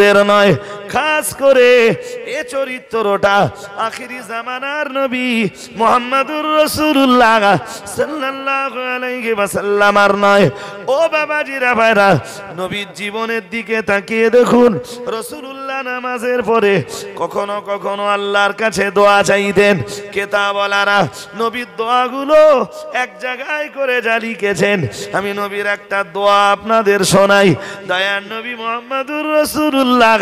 প্রেরণায় খাস করে এ চরিত্রটা আখিরি জামানার নবী মোহাম্মদুর রসুল্লাহ সাল্লামার নয় ও বাবাজিরা ভাইরা নবীর জীবনের দিকে তাকিয়ে দেখুন রসুল নামাজের পরে কখনো কখনো আল্লাহর কাছে দোয়া চাইতেন কেতা বলারা নবীর দোয়াগুলো এক জায়গায় করে জালি লিখেছেন আমি নবীর একটা দোয়া আপনাদের শোনাই দয়ার নবী মোহাম্মদুর রসুল্লাহ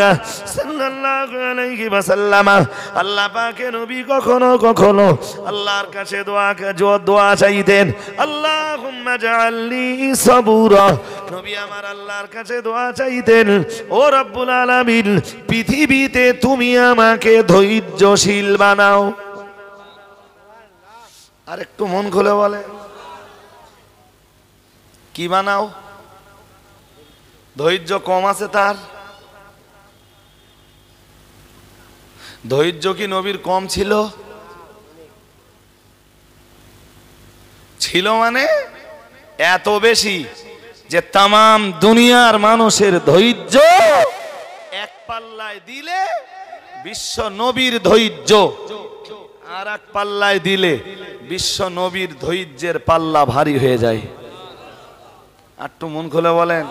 সাল্লাম আল্লাহ পাকে নবী কখনো কখনো আল্লাহর কাছে দোয়া দোয়া চাইতেন আল্লাহ আল্লাহুম্মা জাআলনি সাবুরা নবী আমার আল্লাহর কাছে দোয়া চাইতেন ও রব্বুল আলামিন পৃথিবীতে তুমি আমাকে ধৈর্যশীল বানাও আর একটু মন খুলে বলে কি বানাও ধৈর্য কম আছে তার ধৈর্য কি নবীর কম ছিল ছিল মানে এত বেশি যে তাম দুনিয়ার মানুষের ধৈর্য এক পাল্লায় দিলে বিশ্ব নবীর ধৈর্য আর এক পাল্লায় দিলে বিশ্ব নবীর ধৈর্যের পাল্লা ভারী হয়ে যায় আটটু মন খুলে বলেন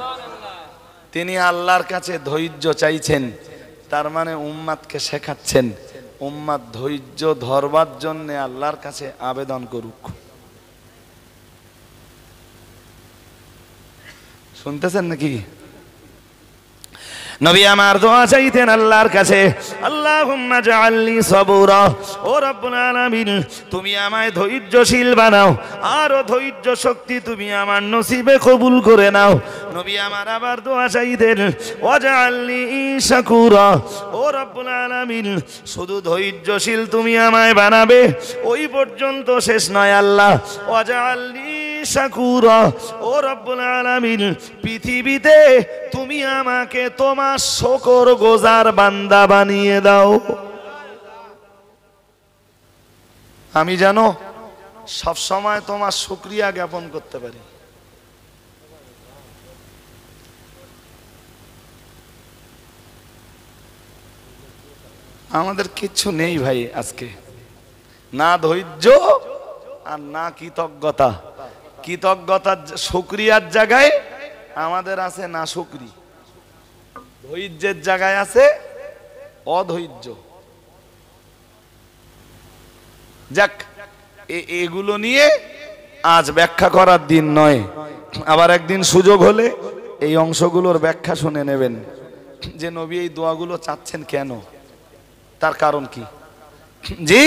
তিনি আল্লাহর কাছে ধৈর্য চাইছেন তার মানে উম্মাদকে শেখাচ্ছেন উম্মাদ ধৈর্য ধরবার জন্যে আল্লাহর কাছে আবেদন করুক শুনতেছেন নাকি নবী আমার দোয়া চাইতেন আল্লাহর কাছে আল্লাহুম্মা জাআলনি সাবুরা ও রাব্বুল আলামিন তুমি আমায় ধৈর্যশীল বানাও আর ও ধৈর্য শক্তি তুমি আমার নসিবে কবুল করে নাও নবী আমার আবার দোয়া চাইতেন ওয়াজআলনি শাকুরা ও রাব্বুল আলামিন শুধু ধৈর্যশীল তুমি আমায় বানাবে ওই পর্যন্ত শেষ নয় আল্লাহ ওয়াজআলনি শাকুরা ও রব্বুল আলামিন পৃথিবীতে তুমি আমাকে তোমার শকর গোজার বান্দা বানিয়ে দাও আমি জানো সব সময় তোমার শুক্রিয়া জ্ঞাপন করতে পারি আমাদের কিচ্ছু নেই ভাই আজকে না ধৈর্য আর না কৃতজ্ঞতা কৃতজ্ঞতার সুক্রিয়ার জায়গায় আমাদের আছে না সুক্রি ধৈর্যের জায়গায় আছে অধৈর্য যাক এগুলো নিয়ে আজ ব্যাখ্যা করার দিন নয় আবার একদিন সুযোগ হলে এই অংশগুলোর ব্যাখ্যা শুনে নেবেন যে নবী এই দোয়াগুলো চাচ্ছেন কেন তার কারণ কি জি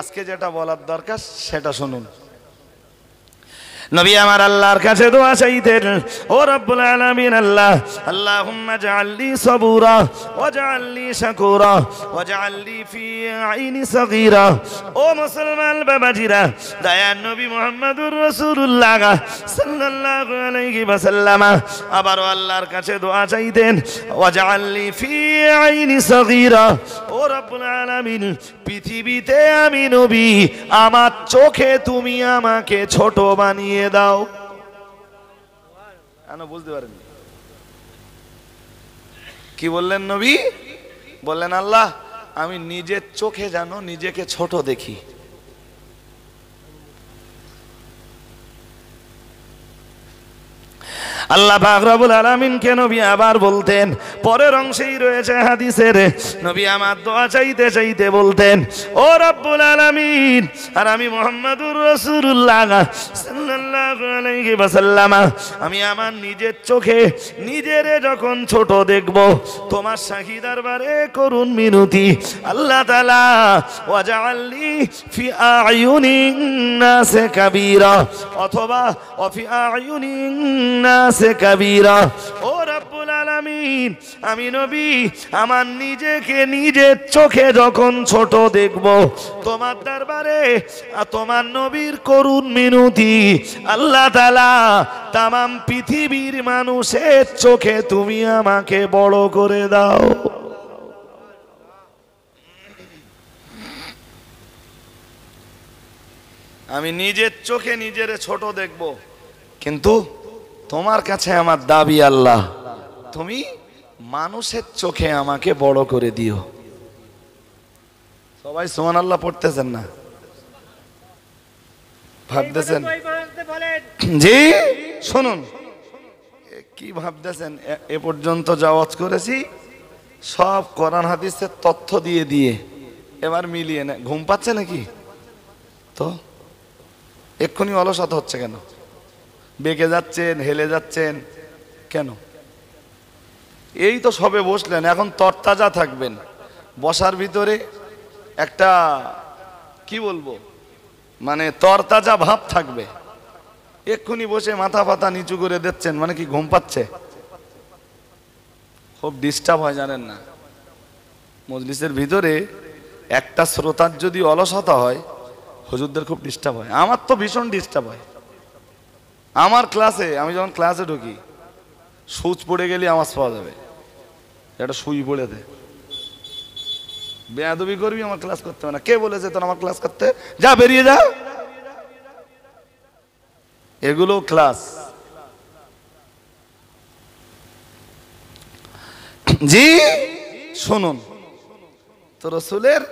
আজকে যেটা বলার দরকার সেটা শুনুন নবী আমার আল্লাহর কাছে দোয়া চাইতেন ও রব্বুল আলামিন আল্লাহ আল্লাহুম্মা জাআলনি সাবুরা জাআলনি শাকুরা জাআলনি ফি আইনি সাগীরা ও মুসলমান বাবাজিরা দয়া নবী মুহাম্মাদুর রাসূলুল্লাহ সাল্লাল্লাহু আলাইহি ওয়াসাল্লাম আবার আল্লাহর কাছে দোয়া চাইতেন জাআলনি ফি আইনি সাগীরা ও রব্বুল আলামিন পৃথিবীতে আমি নবী আমার চোখে তুমি আমাকে ছোট বানিয়ে বানিয়ে দাও কেন বুঝতে পারেন কি বললেন নবী বললেন আল্লাহ আমি নিজের চোখে জানো নিজেকে ছোট দেখি আল্লাহ বাকরাবুল আলমিনকে নবী আবার বলতেন পরের অংশেই রয়েছে হাদিসের নবী আমার দোয়া চাইতে চাইতে বলতেন ও রব্বুল আলমিন আর আমি মোহাম্মদুর রসুল্লাহ আমি আমার নিজের চোখে নিজেরে যখন ছোট দেখব তোমার শাহি দরবারে করুন মিনতি আল্লাহ তালা ওয়াজাল্লি ফি আয়ুনিন সে কাবীরা অথবা অফি আয়ুনিন নাস আছে কাবিরা ও রব্বুল আলামিন আমি নবী আমার নিজেকে নিজের চোখে যখন ছোট দেখব তোমার দরবারে তোমার নবীর করুণ মিনতি আল্লাহ তালা তামাম পৃথিবীর মানুষের চোখে তুমি আমাকে বড় করে দাও আমি নিজের চোখে নিজের ছোট দেখব কিন্তু তোমার কাছে আমার দাবি আল্লাহ তুমি মানুষের চোখে আমাকে বড় করে দিও সবাই সোমান আল্লাহ পড়তেছেন না ভাবতেছেন জি শুনুন কি ভাবতেছেন এ পর্যন্ত যাওয়াজ করেছি সব কোরআন হাদিসের তথ্য দিয়ে দিয়ে এবার মিলিয়ে না ঘুম পাচ্ছে নাকি তো এক্ষুনি অলসত হচ্ছে কেন বেঁকে যাচ্ছেন হেলে যাচ্ছেন কেন এই তো সবে বসলেন এখন তরতাজা থাকবেন বসার ভিতরে একটা কি বলবো মানে তরতাজা ভাব থাকবে এক্ষুনি বসে মাথা পাতা নিচু করে দিচ্ছেন মানে কি ঘুম পাচ্ছে খুব ডিস্টার্ব হয় জানেন না মজলিসের ভিতরে একটা শ্রোতার যদি অলসতা হয় হজুরদের খুব ডিস্টার্ব হয় আমার তো ভীষণ ডিস্টার্ব হয় আমার ক্লাসে আমি যখন ক্লাসে ঢুকি সুচ পড়ে গেলে আওয়াজ পাওয়া যাবে একটা সুই পড়ে দে বেয়াদবি করবি আমার ক্লাস করতে হবে না কে বলেছে তোর আমার ক্লাস করতে যা বেরিয়ে যা এগুলো ক্লাস জি শুনুন তো রসুলের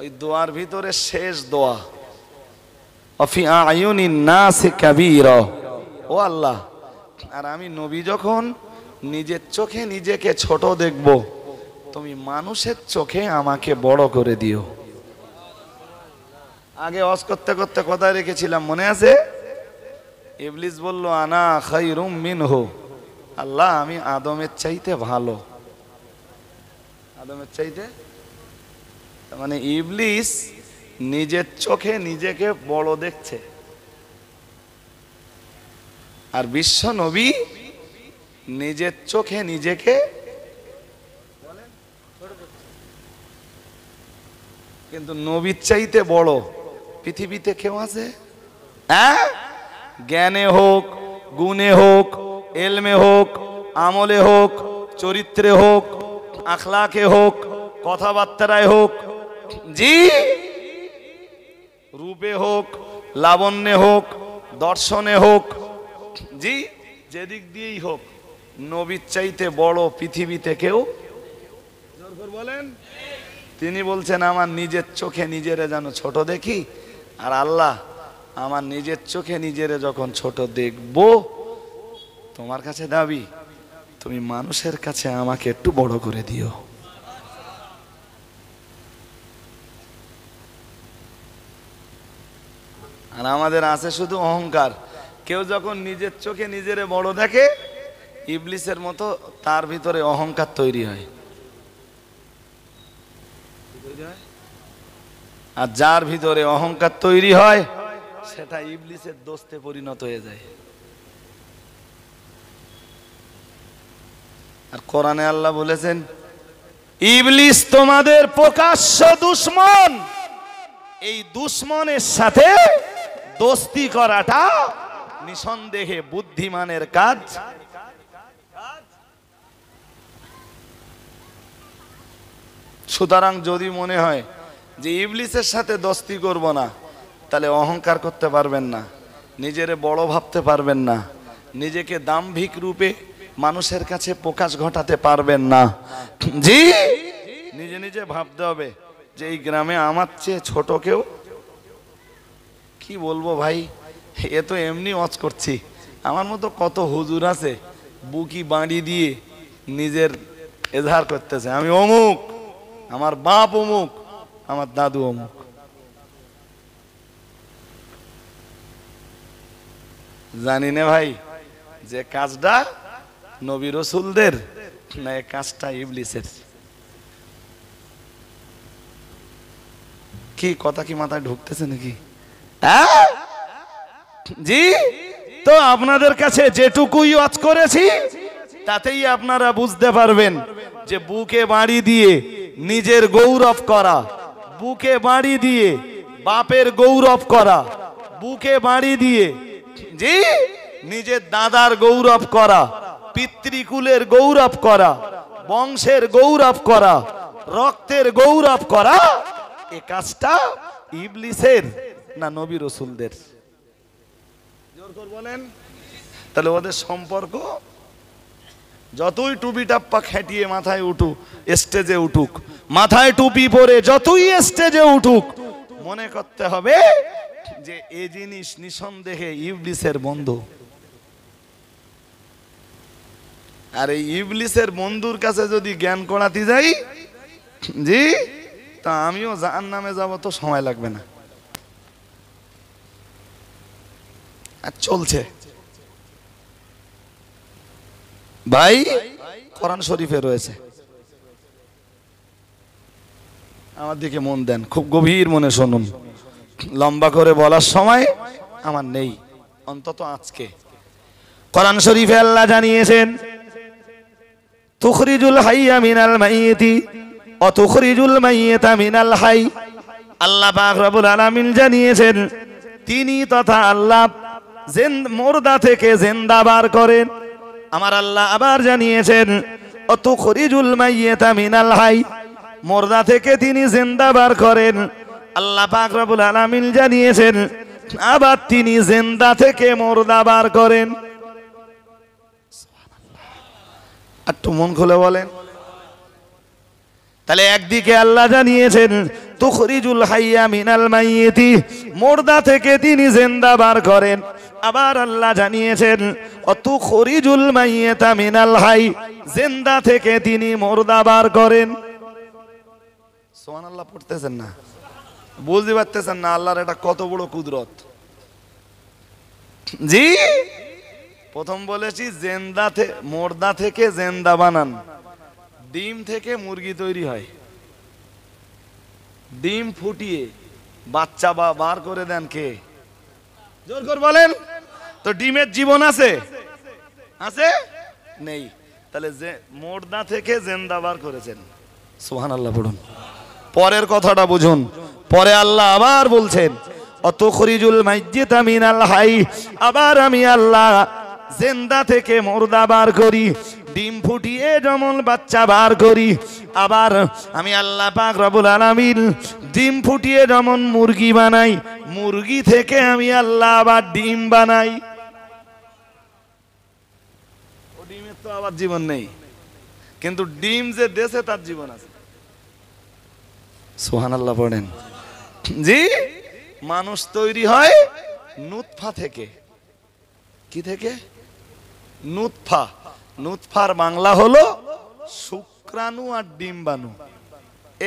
ওই দোয়ার ভিতরে শেষ দোয়া অফি আয়ুনি না সে কাবির ও আল্লাহ আর আমি নবী যখন নিজের চোখে নিজেকে ছোট দেখব তুমি মানুষের চোখে আমাকে বড় করে দিও আগে অস করতে করতে কথায় রেখেছিলাম মনে আছে ইবলিস বলল আনা খাই রুম মিন হো আল্লাহ আমি আদমের চাইতে ভালো আদমের চাইতে মানে ইবলিস নিজের চোখে নিজেকে বড় দেখছে আর বিশ্ব নবী নিজের চোখে নিজেকে কিন্তু নবীর চাইতে বড় পৃথিবীতে কেউ আছে হ্যাঁ? জ্ঞানে হোক গুণে হোক এলমে হোক আমলে হোক চরিত্রে হোক আখলাকে হোক কথাবার্তায় হোক জি রূপে হোক লাবণ্যে হোক দর্শনে হোক জি যেদিক দিয়েই হোক নবীর চাইতে বড় পৃথিবীতে কেউ বলেন তিনি বলছেন আমার নিজের চোখে নিজেরে যেন ছোট দেখি আর আল্লাহ আমার নিজের চোখে নিজেরে যখন ছোট দেখব তোমার কাছে দাবি তুমি মানুষের কাছে আমাকে একটু বড় করে দিও আর আমাদের আছে শুধু অহংকার কেউ যখন নিজের চোখে নিজেরে বড় দেখে ইবলিসের মতো তার ভিতরে অহংকার তৈরি হয় আর যার ভিতরে অহংকার তৈরি হয় সেটা ইবলিসের দোস্তে পরিণত হয়ে যায় আর কোরআনে আল্লাহ বলেছেন ইবলিস তোমাদের প্রকাশ্য দুশ্মন এই দুশ্মনের সাথে দোস্তি করাটা নিঃসন্দেহে বুদ্ধিমানের কাজ সুতরাং যদি মনে হয় যে ইবলিসের সাথে দস্তি করব না তাহলে অহংকার করতে পারবেন না নিজের বড় ভাবতে পারবেন না নিজেকে দাম্ভিক রূপে মানুষের কাছে প্রকাশ ঘটাতে পারবেন না জি নিজে নিজে ভাবতে হবে যে এই গ্রামে আমার চেয়ে ছোট কেউ কি বলবো ভাই এ তো এমনি ওয়াজ করছি আমার মতো কত হুজুর আছে বুকি বাড়ি দিয়ে নিজের এজাহার করতেছে আমি অমুক আমার বাপ অমুক আমার দাদু অমুক জানি না ভাই যে কাজটা নবী রসুলদের না এ কাজটা ইবলিসের কি কথা কি মাথায় ঢুকতেছে নাকি হ্যাঁ জি তো আপনাদের কাছে যেটুকুই ওয়াজ করেছি তাতেই আপনারা বুঝতে পারবেন যে বুকে বাড়ি দিয়ে নিজের গৌরব করা বুকে বাড়ি দিয়ে বাপের গৌরব করা বুকে বাড়ি দিয়ে জি নিজের দাদার গৌরব করা পিতৃকুলের গৌরব করা বংশের গৌরব করা রক্তের গৌরব করা এ কাজটা ইবলিসের না নবী রসুলদের বলেন তাহলে ওদের সম্পর্ক যতই টুপি টাপ্পা খেটিয়ে মাথায় উঠুক স্টেজে উঠুক মাথায় টুপি পরে যতই স্টেজে উঠুক মনে করতে হবে যে এ জিনিস নিঃসন্দেহে ইবলিসের বন্ধু আর এই ইবলিসের বন্ধুর কাছে যদি জ্ঞান করাতে যাই জি তা আমিও জাহান নামে যাবো তো সময় লাগবে না আর চলছে ভাই কোরআন শরীফে রয়েছে আমার দিকে মন দেন খুব গভীর মনে শুনুন লম্বা করে বলার সময় আমার নেই অন্তত আজকে কোরআন শরীফে আল্লাহ জানিয়েছেন তুখরিজুল হাইয়া মিনাল মাইয়েতি অতুখরিজুল মাইয়েতা মিনাল হাই আল্লাহ পাক রবুল আলামিন জানিয়েছেন তিনি তথা আল্লাহ মোর্দা থেকে জেন্দা বার করেন আমার আল্লাহ আবার জানিয়েছেন অতু খরিজুল মাইয়েতা মিনাল হাই মোর্দা থেকে তিনি জেন্দা বার করেন আল্লাহ পাক আলামিন জানিয়েছেন আবার তিনি জেন্দা থেকে মোর্দা বার করেন একটু মন খুলে বলেন তাহলে একদিকে আল্লাহ জানিয়েছেন তুখরিজুল হাইয়া মিনাল মাইয়েতি মোর্দা থেকে তিনি জেন্দা বার করেন আবার আল্লাহ জানিয়েছেন অতু খরিজুল মাইয়েতা মিনাল হাই জেন্দা থেকে তিনি মোর্দা বার করেন সোহান আল্লাহ পড়তেছেন না বুঝতে পারতেছেন না আল্লাহর এটা কত বড় কুদরত জি প্রথম বলেছি জেন্দা মোর্দা থেকে জেন্দা বানান ডিম থেকে মুরগি তৈরি হয় ডিম ফুটিয়ে বাচ্চা বা বার করে দেন কে জোর করে বলেন তো ডিমের জীবন আছে আছে নেই তাহলে যে মোর্দা থেকে জেন্দাবার করেছেন সোহান আল্লাহ পড়ুন পরের কথাটা বুঝুন পরে আল্লাহ আবার বলছেন অত খরিজুল মাইজিত আমিন আল্লাহ আবার আমি আল্লাহ জেন্দা থেকে মোর্দা বার করি ডিম ফুটিয়ে যেমন বাচ্চা বার করি আবার আমি আল্লাহ পাক রবুল আলমিন ডিম ফুটিয়ে যেমন মুরগি বানাই মুরগি থেকে আমি আল্লাহ আবার ডিম বানাই ডিমের তো আবার জীবন নেই কিন্তু ডিম যে দেশে তার জীবন আছে সোহান আল্লাহ পড়েন জি মানুষ তৈরি হয় নুৎফা থেকে কি থেকে নুৎফা নুৎফার বাংলা হলো শুক্রাণু আর ডিম্বাণু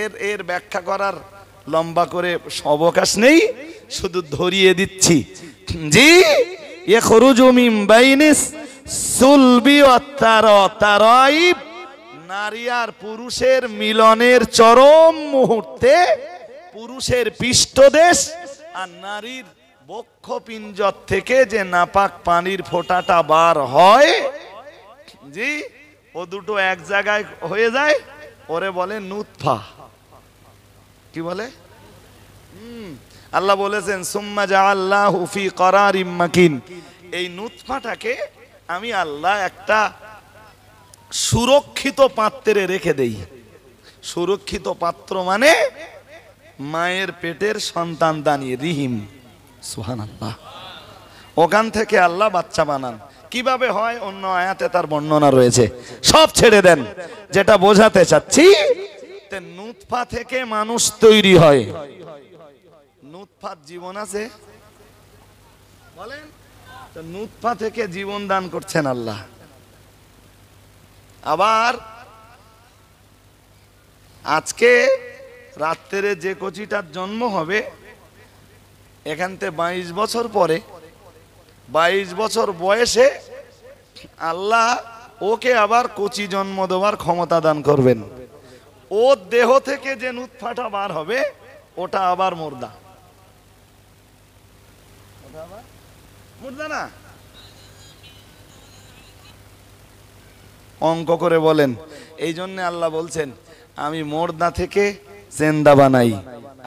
এর এর ব্যাখ্যা করার লম্বা করে অবকাশ নেই শুধু ধরিয়ে দিচ্ছি জি এ খরুজমিম বাইনিস সুলবি অত্যার নারী আর পুরুষের মিলনের চরম মুহূর্তে পুরুষের পৃষ্ঠদেশ আর নারীর বক্ষপিঞ্জর থেকে যে নাপাক পানির ফোঁটাটা বার হয় জি ও দুটো এক জায়গায় হয়ে যায় ওরে বলে নুৎফা কি বলে আল্লাহ বলেছেন সুম্মা যা আল্লাহ হুফি করার ইম্মাকিন এই নুৎফাটাকে আমি আল্লাহ একটা সুরক্ষিত পাত্রে রেখে দেই সুরক্ষিত পাত্র মানে মায়ের পেটের সন্তান দানি রিহিম সুহান আল্লাহ ওখান থেকে আল্লাহ বাচ্চা বানান কিভাবে হয় অন্য আয়াতে তার বর্ণনা রয়েছে সব ছেড়ে দেন যেটা বোঝাতে চাচ্ছি নুৎফা থেকে মানুষ তৈরি হয় নুৎফার জীবন আছে বলেন নুৎফা থেকে জীবন দান করছেন আল্লাহ আবার আজকে রাত্রে যে কচিটার জন্ম হবে এখানতে বাইশ বছর পরে বাইশ বছর বয়সে আল্লাহ ওকে আবার কচি জন্ম দেওয়ার ক্ষমতা দান করবেন ওর দেহ থেকে যে নুৎফাটা বার হবে ওটা আবার মুর্দা মুর্দা না অঙ্ক করে বলেন এই জন্য আল্লাহ বলছেন আমি মোর্দা থেকে জেন্দা বানাই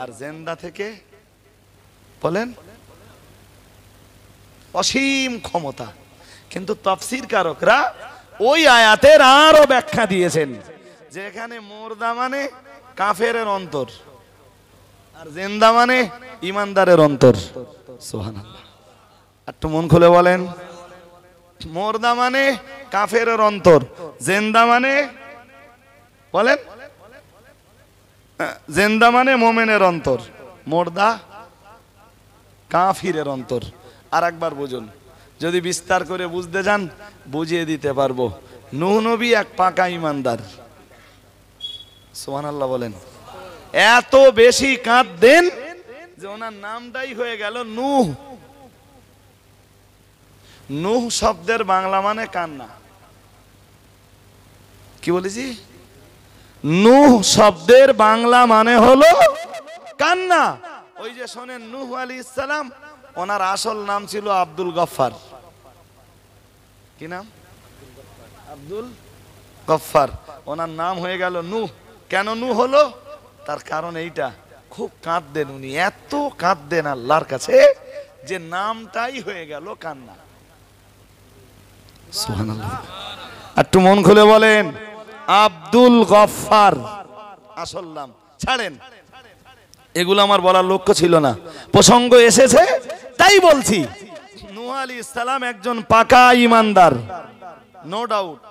আর জেন্দা থেকে বলেন অসীম ক্ষমতা কিন্তু তফসির কারকরা ওই আয়াতের আরো ব্যাখ্যা দিয়েছেন যেখানে মোর্দা মানে কাফের অন্তর আর জেন্দা মানে ইমানদারের অন্তর সোহান একটু মন খুলে বলেন মোর্দা মানে কাফের অন্তর জেন্দা মানে বলেন জেন্দা মানে মোমেনের অন্তর মোর্দা কাফিরের অন্তর আর একবার বুঝুন যদি বিস্তার করে বুঝতে যান বুঝিয়ে দিতে পারবো নবী এক পাকা ইমানদার সোহান আল্লাহ বলেন এত বেশি কাঁদ দেন যে ওনার নামটাই হয়ে গেল নুহ নুহ শব্দের বাংলা মানে কান্না কি বলেছি নুহ শব্দের বাংলা মানে হলো কান্না ওই যে শোনেন নুহ আলী ইসলাম ওনার আসল নাম ছিল আব্দুল গফার কি নাম আব্দুল গফার ওনার নাম হয়ে গেল নু কেন নু হলো তার কারণ এইটা খুব কাঁদতেন উনি এত কাঁদতেন আল্লাহর কাছে যে নামটাই হয়ে গেল কান্না একটু মন খুলে বলেন আব্দুল গফার আসল নাম ছাড়েন এগুলো আমার বলার লক্ষ্য ছিল না প্রসঙ্গ এসেছে তাই বলছি নুহ আলী ইসলাম একজন পাকা ইমানদার নো ডাউট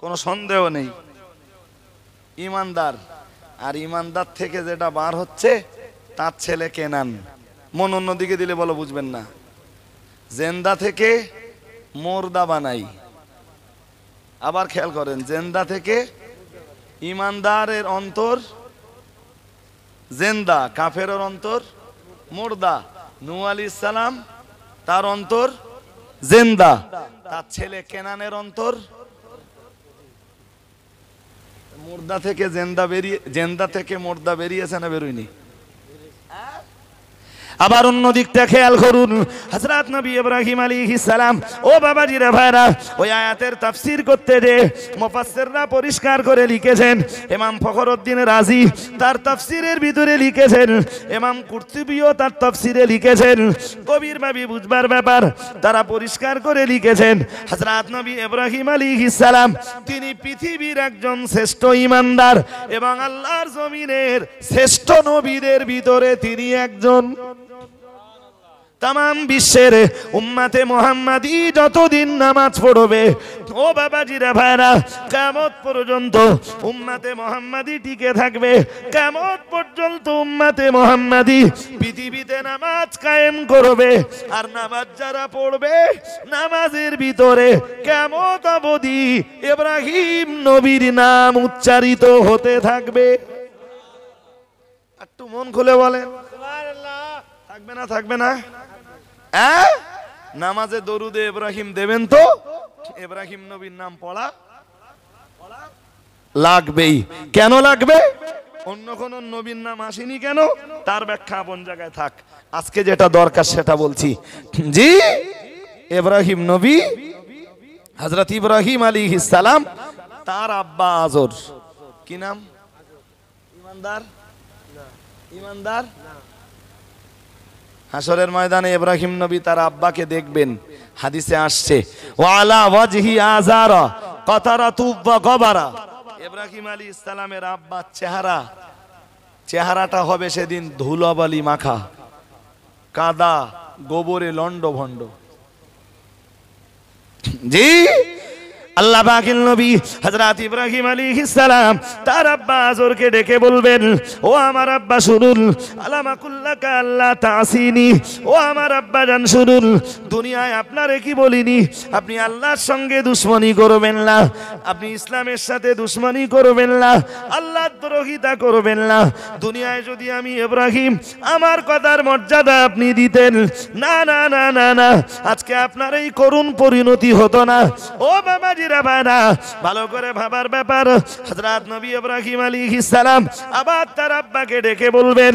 কোনো সন্দেহ নেই ইমানদার আর ইমানদার থেকে যেটা বার হচ্ছে তার ছেলে কেনান মন অন্যদিকে দিলে বলো বুঝবেন না জেন্দা থেকে মোরদা বানাই আবার খেয়াল করেন জেন্দা থেকে ইমানদারের অন্তর জেন্দা কাফের অন্তর মোরদা নু আলি সালাম তার অন্তর জেন্দা তার ছেলে কেনানের অন্তর মুর্দা থেকে জেন্দা বেরিয়ে জেন্দা থেকে মুর্দা বেরিয়েছে না বেরোয়নি আবার অন্য দিকটা খেয়াল করুন হজরত নবী ইব্রাহিম আলী সালাম ও বাবাজিরা ভাইরা ওই আয়াতের তাফসির করতে যে মোফাসেররা পরিষ্কার করে লিখেছেন এমাম ফখরউদ্দিন রাজি তার তাফসিরের ভিতরে লিখেছেন এমাম কুর্তুবীও তার তাফসিরে লিখেছেন কবির ভাবি বুঝবার ব্যাপার তারা পরিষ্কার করে লিখেছেন হজরত নবী ইব্রাহিম আলী ইসালাম তিনি পৃথিবীর একজন শ্রেষ্ঠ ইমানদার এবং আল্লাহর জমিনের শ্রেষ্ঠ নবীদের ভিতরে তিনি একজন তাম বিশ্বের উম্মাতে মোহাম্মদী যতদিন নামাজ পড়বে ও বাবাজিরা ভাইরা কামত পর্যন্ত উম্মাতে মোহাম্মাদি টিকে থাকবে কামত পর্যন্ত উম্মাতে মোহাম্মদী পৃথিবীতে নামাজ কায়েম করবে আর নামাজ যারা পড়বে নামাজের ভিতরে কামত অবধি এব্রাহিম নবীর নাম উচ্চারিত হতে থাকবে একটু মন খুলে বলেন থাকবে না থাকবে না হ্যাঁ নামাজে দরুদে ইব্রাহিম দেবেন তো এব্রাহিম নবীর নাম পড়া লাগবেই কেন লাগবে অন্য কোন নবীর নাম আসেনি কেন তার ব্যাখ্যা আপন জায়গায় থাক আজকে যেটা দরকার সেটা বলছি জি এব্রাহিম নবী হজরত ইব্রাহিম আলী ইসালাম তার আব্বা আজর কি নাম ইমানদার ইমানদার হাসরের ময়দানে ইব্রাহিম নবী তার আব্বাকে দেখবেন হাদিসে আসছে ওয়ালা ওয়াজহি আজারা কাতারা তুব্বা গবারা ইব্রাহিম আলী ইসলামের আব্বার চেহারা চেহারাটা হবে সেদিন ধুলাবালি মাখা কাদা গোবরে লন্ড ভন্ড জি আল্লাহ পাকের নবী হযরত ইব্রাহিম আলাইহিস সালাম তার আব্বা আজরকে ডেকে বলবেন ও আমার আব্বা শুনুন আলামাকুল্লাকা আল্লাহ তাসিনি ও আমার আব্বা জান শুনুন দুনিয়ায় আপনারে কি বলিনি আপনি আল্লাহর সঙ্গে দুশ্মনী করবেন না আপনি ইসলামের সাথে দুশ্মনী করবেন না আল্লাহ দ্রোহিতা করবেন না দুনিয়ায় যদি আমি ইব্রাহিম আমার কথার মর্যাদা আপনি দিতেন না না না না না আজকে আপনার এই করুণ পরিণতি হতো না ও বাবা যে সাথীরা বানা ভালো করে ভাবার ব্যাপার হজরত নবী ইব্রাহিম আলাইহিস সালাম আবার তার আব্বাকে ডেকে বলবেন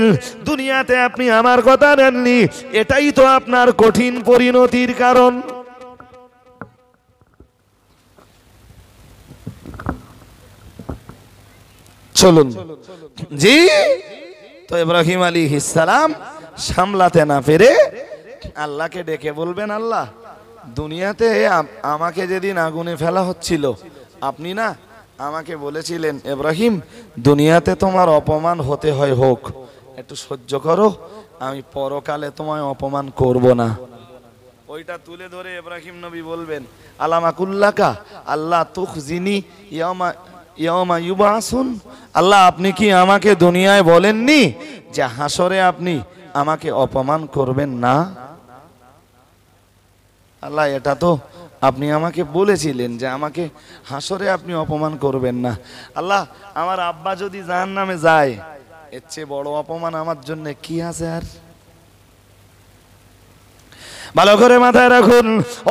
দুনিয়াতে আপনি আমার কথা নেননি এটাই তো আপনার কঠিন পরিণতির কারণ চলুন জি তো ইব্রাহিম আলী সালাম সামলাতে না পেরে আল্লাহকে ডেকে বলবেন আল্লাহ দুনিয়াতে আমাকে যেদিন আগুনে ফেলা হচ্ছিল আপনি না আমাকে বলেছিলেন এব্রাহিম দুনিয়াতে তোমার অপমান হতে হয় হোক একটু সহ্য করো আমি পরকালে তোমায় অপমান করব না ওইটা তুলে ধরে এব্রাহিম নবী বলবেন আলামাকুল্লাকা আল্লাহ তুখ জিনি ইয়মা ইয়মা ইউবা আসুন আল্লাহ আপনি কি আমাকে দুনিয়ায় বলেননি যে হাসরে আপনি আমাকে অপমান করবেন না আল্লাহ এটা তো আপনি আমাকে বলেছিলেন যে আমাকে হাসরে আপনি অপমান করবেন না আল্লাহ আমার আব্বা যদি জাহান নামে যায় এর চেয়ে বড় অপমান আমার জন্য কি আছে আর ভালো করে মাথায় রাখুন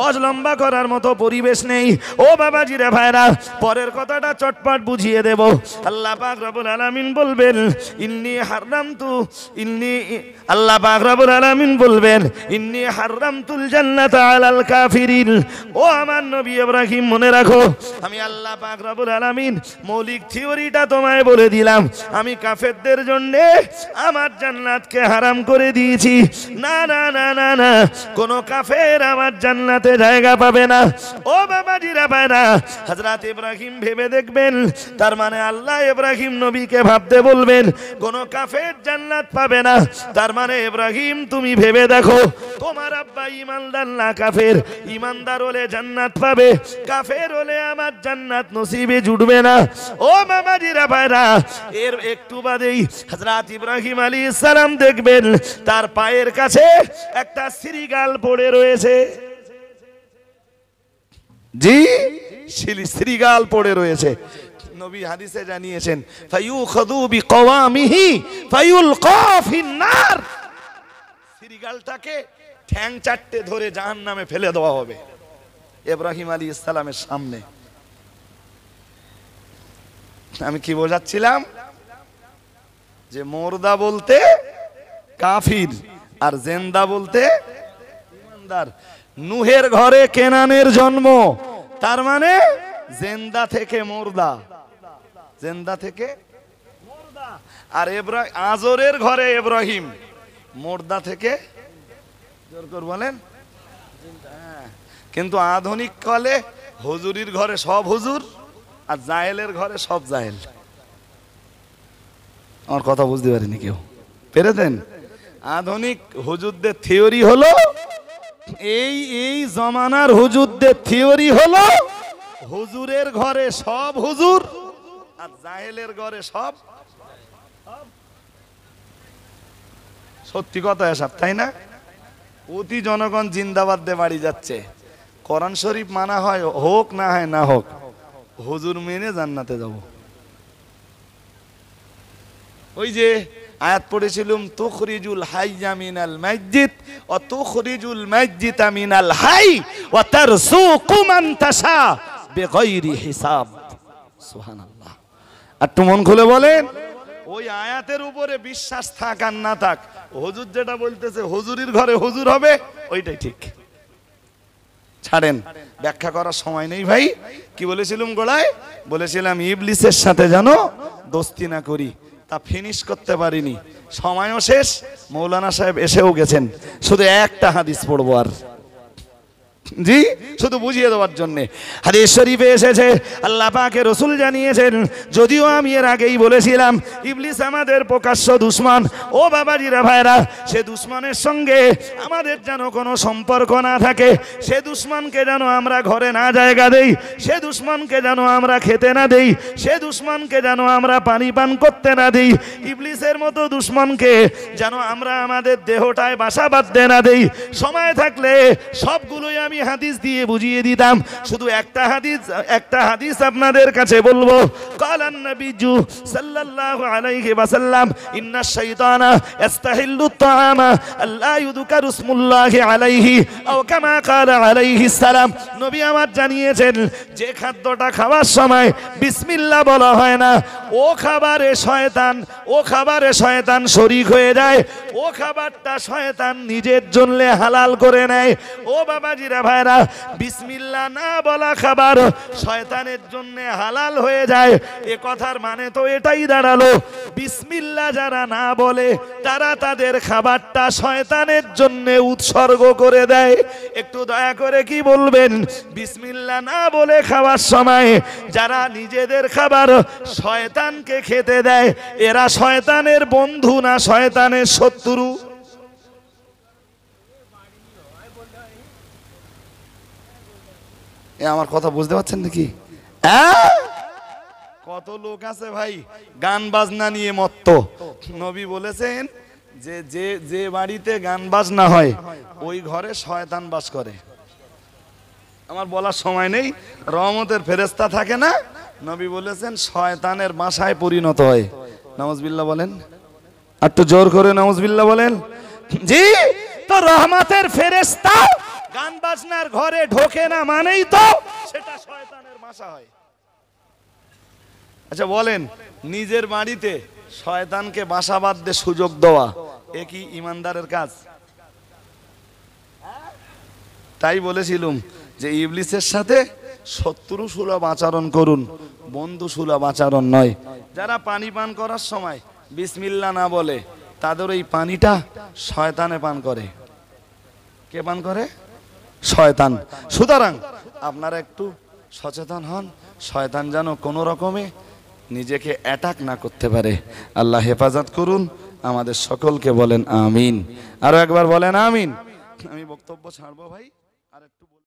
অজ লম্বা করার মতো পরিবেশ নেই ও বাবাজি রে ভাইরা পরের কথাটা চটপট বুঝিয়ে দেব আল্লাহ পাক রবুল আলামিন বলবেন ইন্নি হাররাম তু ইন্নি আল্লাহ পাক রবুল আলামিন বলবেন ইন্নি হাররাম তুল জান্নাত আলাল কাফিরিন ও আমার নবী ইব্রাহিম মনে রাখো আমি আল্লাহ পাক রবুল আলামিন মৌলিক থিওরিটা তোমায় বলে দিলাম আমি কাফেরদের জন্যে আমার জান্নাতকে হারাম করে দিয়েছি না না না না না কোনো কাফের আমার জান্নাতে জায়গা পাবে না ও বাবাজিরা ভাইরা হজরত ইব্রাহিম ভেবে দেখবেন তার মানে আল্লাহ ইব্রাহিম নবীকে ভাবতে বলবেন কোনো কাফের জান্নাত পাবে না তার মানে ইব্রাহিম তুমি ভেবে দেখো তোমার আব্বা ইমানদার না কাফের ইমানদার হলে জান্নাত পাবে কাফের হলে আমার জান্নাত নসিবে জুটবে না ও বাবাজিরা ভাইরা এর একটু বাদেই হজরত ইব্রাহিম আলী ইসলাম দেখবেন তার পায়ের কাছে একটা সিরিগাল পড়ে রয়েছে জি শ্রীগাল পড়ে রয়েছে নবী হাদিসে জানিয়েছেন ফাইউ খদু বি কওয়ামিহি ফাইউল কাফিন নার শ্রীগালটাকে ঠ্যাং চারটে ধরে জাহান্নামে ফেলে দেওয়া হবে ইব্রাহিম আলী ইসলামের সামনে আমি কি বোঝাচ্ছিলাম যে বলতে কাফির আর জেন্দা বলতে জমিদার নুহের ঘরে কেনানের জন্ম তার মানে জেন্দা থেকে মোর্দা জেন্দা থেকে আর এব্রাহিম আজরের ঘরে এব্রাহিম মোর্দা থেকে জোর বলেন হ্যাঁ। কিন্তু আধুনিক কালে হুজুরির ঘরে সব হুজুর আর জাহেলের ঘরে সব জাহেল আমার কথা বুঝতে পারিনি কেউ পেরেছেন আধুনিক হুজুরদের থিওরি হলো এই এই জমানার হুজুরদের থিওরি হলো হুজুরের ঘরে সব হুজুর আর জাহেলের ঘরে সব সত্যি কথা এসব তাই না অতি জনগণ জিন্দাবাদ দিয়ে বাড়ি যাচ্ছে করন শরীফ মানা হয় হোক না হয় না হোক হুজুর মেনে জান্নাতে যাব ওই যে আয়াত পড়েছিলাম তুখরিজুল হাইয়া মিনাল মাইজিদ ও তুখরিজুল মাইজিদা মিনাল হাই ও তার মান তাসা বেগৈরি হিসাব সুবহানাল্লাহ আর একটু মন খুলে বলেন ওই আয়াতের উপরে বিশ্বাস থাক আর না থাক হুজুর যেটা বলতেছে হুজুরির ঘরে হুজুর হবে ওইটাই ঠিক ছাড়েন ব্যাখ্যা করার সময় নেই ভাই কি বলেছিলাম গোড়ায় বলেছিলাম ইবলিসের সাথে যেন দোস্তি না করি তা ফিনিশ করতে পারিনি সময়ও শেষ মৌলানা সাহেব এসেও গেছেন শুধু একটা হাদিস পড়বো আর জি শুধু বুঝিয়ে দেওয়ার জন্যে হাদিস শরীফে এসেছে আল্লাহ পাকে রসুল জানিয়েছেন যদিও আমি এর আগেই বলেছিলাম ইবলিস আমাদের প্রকাশ্য দুশ্মন ও বাবাজিরা ভাইরা সে দুশ্মনের সঙ্গে আমাদের যেন কোনো সম্পর্ক না থাকে সে দুশ্মনকে যেন আমরা ঘরে না জায়গা দেই সে দুশ্মনকে যেন আমরা খেতে না দেই সে দুশ্মনকে যেন আমরা পানি পান করতে না দিই ইবলিসের মতো দুশ্মনকে যেন আমরা আমাদের দেহটায় বাসা বাঁধতে না দেই সময় থাকলে সবগুলোই আমি হাদিস দিয়ে বুঝিয়ে দিতাম শুধু একটা হাদিস একটা হাদিস আপনাদের কাছে বলবো কালান নবীজু সাল্লাল্লাহু আলাইহি ওয়াসাল্লাম ইন্না শাইতানা ইস্তাহিল্লু তাআমা আল্লা ইউযকারু ইসমুল্লাহি আলাইহি আও কামা ক্বালা আলাইহি সালাম নবী আমার জানিয়েছেন যে খাদ্যটা খাওয়ার সময় বিসমিল্লাহ বলা হয় না ও খাবারে শয়তান ও খাবারে শয়তান শরীক হয়ে যায় ও খাবারটা শয়তান নিজের জন্য হালাল করে নেয় ও বাবাজিরা ভাইরা বিসমিল্লা না বলা খাবার শয়তানের জন্য হালাল হয়ে যায় এ কথার মানে তো এটাই দাঁড়ালো বিসমিল্লা যারা না বলে তারা তাদের খাবারটা শয়তানের জন্য উৎসর্গ করে দেয় একটু দয়া করে কি বলবেন বিসমিল্লা না বলে খাওয়ার সময় যারা নিজেদের খাবার শয়তানকে খেতে দেয় এরা শয়তানের বন্ধু না শয়তানের শত্রু আমার কথা বুঝতে পারছেন নাকি কত লোক আছে ভাই গান বাজনা নিয়ে মত্ত নবী বলেছেন যে যে যে বাড়িতে গান বাজনা হয় ওই ঘরে শয়তান বাস করে আমার বলার সময় নেই রহমতের ফেরেস্তা থাকে না নবী বলেছেন শয়তানের বাসায় পরিণত হয় নামাজবিল্লা বলেন আর তো জোর করে নামাজবিল্লা বলেন জি তো রহমতের ফেরেস্তা গান বাজনার ঘরে ঢোকে না মানেই তো সেটা শয়তানের মাসা হয় আচ্ছা বলেন নিজের বাড়িতে শয়তানকে বাসা বাঁধতে সুযোগ দেওয়া এ কি ইমানদারের কাজ তাই বলেছিলুম যে ইবলিসের সাথে শত্রু সুলভ আচরণ করুন বন্ধু সুলভ আচরণ নয় যারা পানি পান করার সময় বিসমিল্লা না বলে তাদের ওই পানিটা শয়তানে পান করে কে পান করে শয়তান সুতরাং আপনারা একটু সচেতন হন শয়তান যেন কোনো রকমে নিজেকে অ্যাটাক না করতে পারে আল্লাহ হেফাজত করুন আমাদের সকলকে বলেন আমিন আরও একবার বলেন আমিন আমি বক্তব্য ছাড়বো ভাই